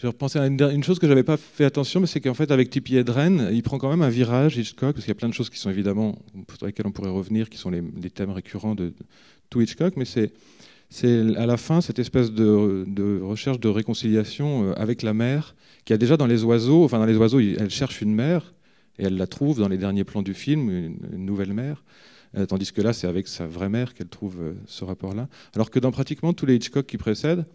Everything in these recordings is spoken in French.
Je repenser à une, chose que j'avais pas fait attention, mais c'est qu'en fait, avec Tipeee et il prend quand même un virage, Hitchcock, parce qu'il y a plein de choses qui sont évidemment, sur lesquelles on pourrait revenir, qui sont les, thèmes récurrents de, tout Hitchcock, mais c'est à la fin cette espèce de, recherche de réconciliation euh, avec la mère, qui a déjà dans Les Oiseaux, enfin dans Les Oiseaux, elle cherche une mère, et elle la trouve dans les derniers plans du film, une, une nouvelle mère euh, tandis que là, c'est avec sa vraie mère qu'elle trouve euh, ce rapport-là. Alors que dans pratiquement tous les Hitchcock qui précèdent,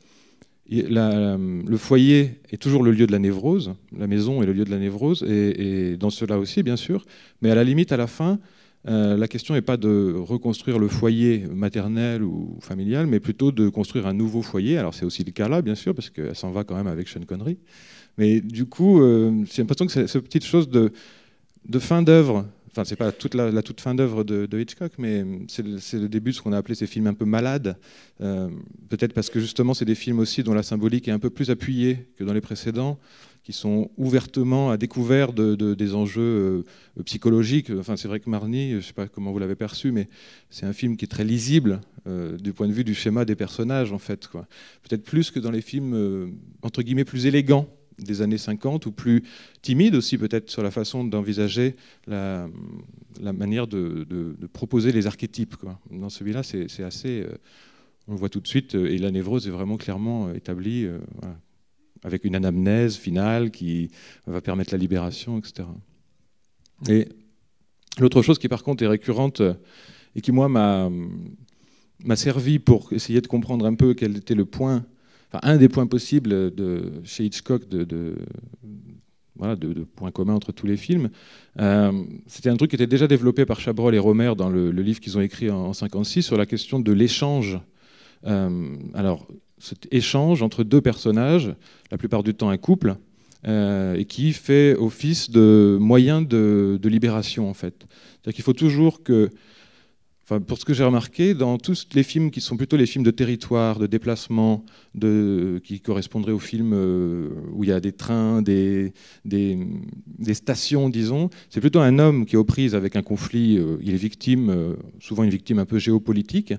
le foyer est toujours le lieu de la névrose, la maison est le lieu de la névrose, et, dans cela aussi, bien sûr, mais à la limite, à la fin, euh, la question n'est pas de reconstruire le foyer maternel ou familial, mais plutôt de construire un nouveau foyer. Alors c'est aussi le cas là, bien sûr, parce qu'elle s'en va quand même avec Sean Connery. Mais du coup, euh, j'ai l'impression que cette petite chose de, de fin d'œuvre Enfin, c'est pas toute la, toute fin d'œuvre de, Hitchcock, mais c'est le, début de ce qu'on a appelé ces films un peu malades. Euh, peut-être parce que justement, c'est des films aussi dont la symbolique est un peu plus appuyée que dans les précédents, qui sont ouvertement à découvert des enjeux euh, psychologiques. Enfin, c'est vrai que Marnie, je sais pas comment vous l'avez perçu, mais c'est un film qui est très lisible euh, du point de vue du schéma des personnages, en fait. Peut-être plus que dans les films entre guillemets plus élégants des années 50 ou plus timide aussi peut-être sur la façon d'envisager la, manière de, proposer les archétypes. Quoi. Dans celui-là, c'est assez... Euh, on le voit tout de suite, euh, et la névrose est vraiment clairement euh, établie, avec une anamnèse finale qui va permettre la libération, etc. Et l'autre chose qui par contre est récurrente et qui moi m'a servi pour essayer de comprendre un peu quel était le point un des points possibles de, chez Hitchcock de, points communs entre tous les films. Euh, c'était un truc qui était déjà développé par Chabrol et Romer dans le, livre qu'ils ont écrit en 1956 sur la question de l'échange. Euh, alors, cet échange entre deux personnages, la plupart du temps un couple, euh, et qui fait office de moyen de, de libération, en fait. C'est-à-dire qu'il faut toujours que pour ce que j'ai remarqué, dans tous les films qui sont plutôt les films de territoire, de déplacement, qui correspondraient aux films euh, où il y a des trains, des, stations, disons, c'est plutôt un homme qui est aux prises avec un conflit, euh, il est victime, euh, souvent une victime un peu géopolitique,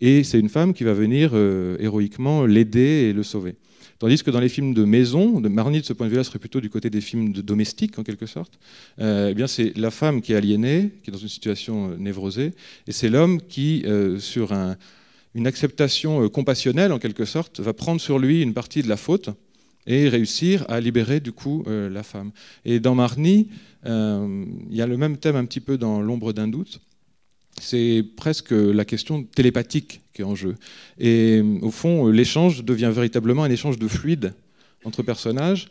et c'est une femme qui va venir héroïquement l'aider et le sauver. Tandis que dans les films de maison, de Marny de ce point de vue-là serait plutôt du côté des films de domestiques en quelque sorte, euh, eh bien c'est la femme qui est aliénée, qui est dans une situation euh, névrosée, et c'est l'homme qui, euh, sur une acceptation compassionnelle en quelque sorte, va prendre sur lui une partie de la faute et réussir à libérer du coup la femme. Et dans Marny, il y a le même thème un petit peu dans L'ombre d'un doute. C'est presque la question télépathique qui est en jeu. Et euh, au fond, euh, l'échange devient véritablement un échange de fluide entre personnages.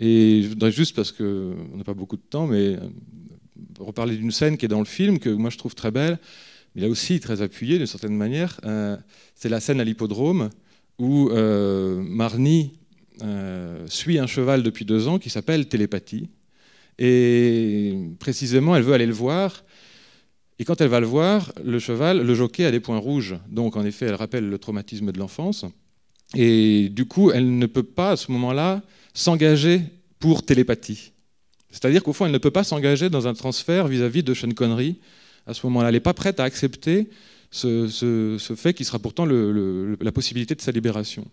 Et je voudrais juste, parce qu'on n'a pas beaucoup de temps, mais euh, reparler d'une scène qui est dans le film, que moi je trouve très belle, mais là aussi très appuyée d'une certaine manière. c'est la scène à l'hippodrome où Marnie suit un cheval depuis deux ans qui s'appelle Télépathie. Et précisément, elle veut aller le voir et quand elle va le voir, le cheval, le jockey a des points rouges. Donc en effet, elle rappelle le traumatisme de l'enfance. Et du coup, elle ne peut pas à ce moment-là s'engager pour télépathie. C'est-à-dire qu'au fond, elle ne peut pas s'engager dans un transfert vis-à-vis de Sean Connery à ce moment-là. Elle n'est pas prête à accepter ce, fait qui sera pourtant le, la possibilité de sa libération.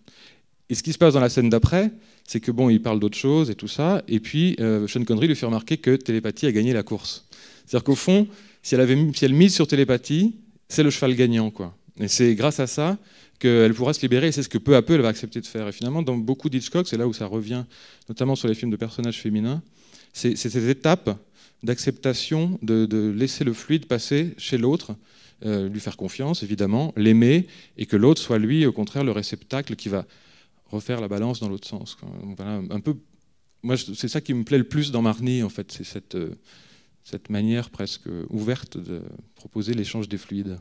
Et ce qui se passe dans la scène d'après, c'est que bon, il parle d'autres choses et tout ça, et puis euh, Sean Connery lui fait remarquer que télépathie a gagné la course. C'est-à-dire qu'au fond, si elle, avait, si elle mise sur télépathie, c'est le cheval gagnant. Quoi. Et c'est grâce à ça qu'elle pourra se libérer, et c'est ce que peu à peu elle va accepter de faire. Et finalement, dans beaucoup d'Hitchcock, c'est là où ça revient, notamment sur les films de personnages féminins, c'est cette étapes d'acceptation, de, laisser le fluide passer chez l'autre, euh, lui faire confiance, évidemment, l'aimer, et que l'autre soit lui, au contraire, le réceptacle qui va refaire la balance dans l'autre sens. voilà, un peu, moi, c'est ça qui me plaît le plus dans Marnie, en fait, c'est cette... Euh, cette manière presque ouverte de proposer l'échange des fluides.